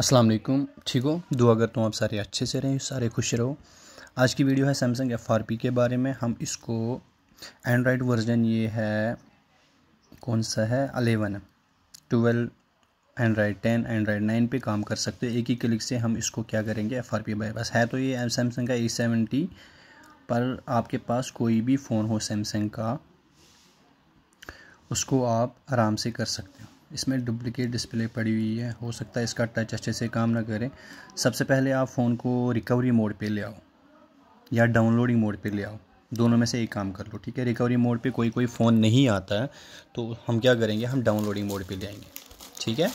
अस्सलाम वालेकुम ठीक हो दुआ करता हूँ आप सारे अच्छे से रहें सारे खुश रहो आज की वीडियो है सैमसंग एफ आर पी के बारे में हम इसको एंड्रॉयड वर्जन ये है कौन सा है eleven twelve Android ten Android nine पे काम कर सकते हो एक ही क्लिक से हम इसको क्या करेंगे एफ आर पी हमारे पास है तो ये सैमसंग का ए सेवेंटी पर आपके पास कोई भी फ़ोन हो सैमसंग का उसको आप आराम से कर सकते हो इसमें डुप्लिकेट डिस्प्ले पड़ी हुई है हो सकता है इसका टच अच्छे से काम ना करे सबसे पहले आप फ़ोन को रिकवरी मोड पे ले आओ या डाउनलोडिंग मोड पे ले आओ दोनों में से एक काम कर लो ठीक है रिकवरी मोड पे कोई कोई फ़ोन नहीं आता है तो हम क्या करेंगे हम डाउनलोडिंग मोड पे ले आएंगे ठीक है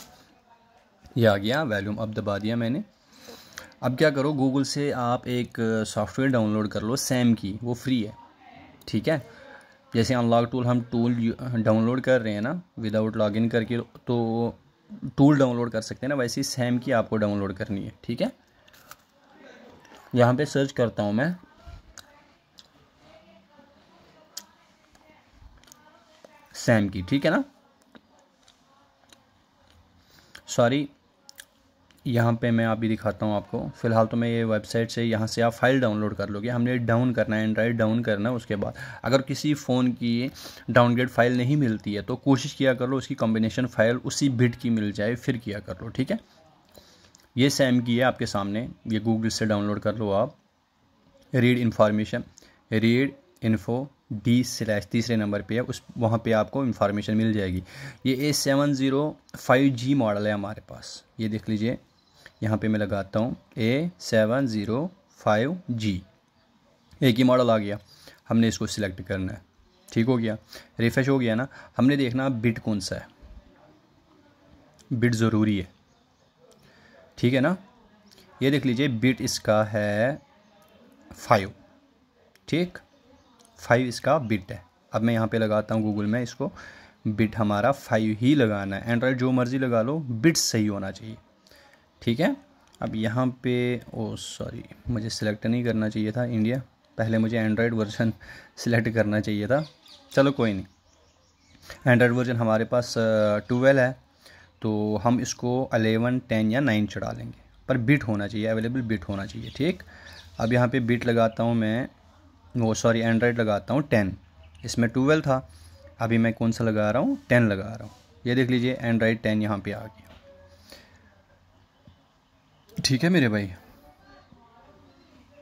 ये आ गया वैल्यूम अब दबा दिया मैंने अब क्या करो गूगल से आप एक सॉफ्टवेयर डाउनलोड कर लो सैम की वो फ्री है ठीक है जैसे अनलॉक टूल हम टूल डाउनलोड कर रहे हैं ना विदाउट लॉगिन करके तो टूल डाउनलोड कर सकते हैं ना वैसे ही सैम की आपको डाउनलोड करनी है ठीक है यहाँ पे सर्च करता हूँ मैं सैम की ठीक है ना सॉरी यहाँ पे मैं अभी दिखाता हूँ आपको फ़िलहाल तो मैं ये वेबसाइट से यहाँ से आप फाइल डाउनलोड कर लोगे हमने डाउन करना है एंड्राइड डाउन करना है उसके बाद अगर किसी फ़ोन की डाउनग्रेड फाइल नहीं मिलती है तो कोशिश किया कर लो उसकी कॉम्बिनेशन फाइल उसी बिट की मिल जाए फिर किया कर लो ठीक है ये सैम की है आपके सामने ये गूगल से डाउनलोड कर लो आप read information read info D slash तीसरे नंबर पे है उस वहाँ पे आपको इन्फॉर्मेशन मिल जाएगी ये A seven zero five G model है हमारे पास ये देख लीजिए यहाँ पे मैं लगाता हूँ A seven zero five G एक ही मॉडल आ गया हमने इसको सिलेक्ट करना है ठीक हो गया रिफ्रेश हो गया ना हमने देखना बिट कौन सा है बिट ज़रूरी है ठीक है ना ये देख लीजिए बिट इसका है फाइव ठीक फाइव इसका बिट है अब मैं यहाँ पे लगाता हूँ गूगल में इसको बिट हमारा फाइव ही लगाना है एंड्रॉयड जो मर्ज़ी लगा लो बिट सही होना चाहिए ठीक है अब यहाँ पे ओ सॉरी मुझे सिलेक्ट नहीं करना चाहिए था इंडिया पहले मुझे एंड्रॉयड वर्जन सिलेक्ट करना चाहिए था चलो कोई नहीं एंड्रॉयड वर्जन हमारे पास ट्वेल्व है तो हम इसको अलेवन टेन या नाइन चढ़ा लेंगे पर बिट होना चाहिए अवेलेबल बिट होना चाहिए ठीक अब यहाँ पे बीट लगाता हूँ मैं वो सॉरी एंड्रॉयड लगाता हूँ टेन इसमें ट्वेल्व था अभी मैं कौन सा लगा रहा हूँ टेन लगा रहा हूँ ये देख लीजिए एंड्रॉयड टेन यहाँ पे आ गया ठीक है मेरे भाई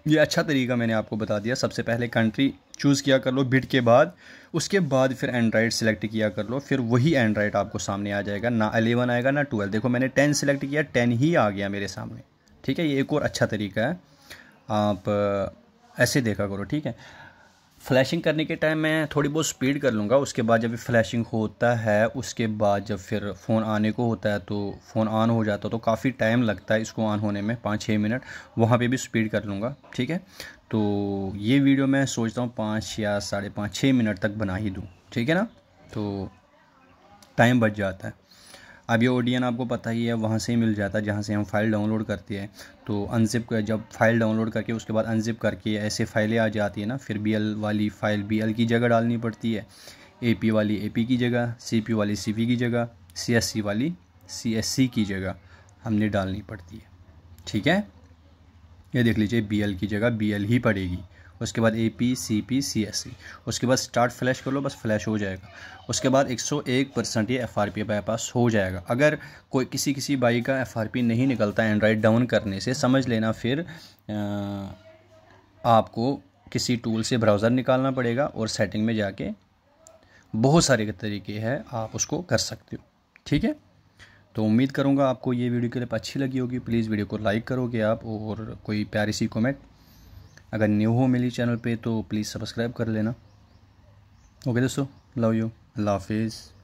ये अच्छा तरीका मैंने आपको बता दिया सबसे पहले कंट्री चूज़ किया कर लो बिट के बाद उसके बाद फिर एंड्राइड सेलेक्ट किया कर लो फिर वही एंड्राइड आपको सामने आ जाएगा ना अलेवन आएगा ना ट्वेल्व देखो मैंने टेन सेलेक्ट किया टेन ही आ गया मेरे सामने ठीक है ये एक और अच्छा तरीका है आप ऐसे देखा करो ठीक है फ्लैशिंग करने के टाइम मैं थोड़ी बहुत स्पीड कर लूँगा उसके बाद जब फ्लैशिंग होता है उसके बाद जब फिर फ़ोन आने को होता है तो फ़ोन ऑन हो जाता है तो काफ़ी टाइम लगता है इसको ऑन होने में पाँच छः मिनट वहाँ पे भी स्पीड कर लूँगा ठीक है तो ये वीडियो मैं सोचता हूँ पाँच या साढ़े पाँच छः मिनट तक बना ही दूँ ठीक है ना तो टाइम बच जाता है अब ये ओडियन आपको पता ही है वहाँ से ही मिल जाता है जहाँ से हम फाइल डाउनलोड करते हैं तो अनजिप जब फाइल डाउनलोड करके उसके बाद अनजिप करके ऐसे फाइलें आ जाती है ना फिर बी वाली फ़ाइल बी की जगह डालनी पड़ती है ए वाली ए की जगह सी वाली सी की जगह सी वाली सी की जगह हमने डालनी पड़ती है ठीक है ये देख लीजिए बी की जगह बी ही पड़ेगी उसके बाद A P C P C S C उसके बाद स्टार्ट फ्लैश कर लो बस फ्लैश हो जाएगा उसके बाद 101 परसेंट ये एफ आर पी बाईपास हो जाएगा अगर कोई किसी किसी बाई का एफ आर पी नहीं निकलता एंड्राइड डाउन करने से समझ लेना फिर आपको किसी टूल से ब्राउज़र निकालना पड़ेगा और सेटिंग में जाके बहुत सारे तरीके हैं आप उसको कर सकते हो ठीक है तो उम्मीद करूँगा आपको ये वीडियो के लिए अच्छी लगी होगी प्लीज़ वीडियो को लाइक करोगे आप और कोई प्यारी सी कमेंट अगर न्यू हो मेरी चैनल पे तो प्लीज़ सब्सक्राइब कर लेना ओके दोस्तों लव यू अल्लाह हाफिज़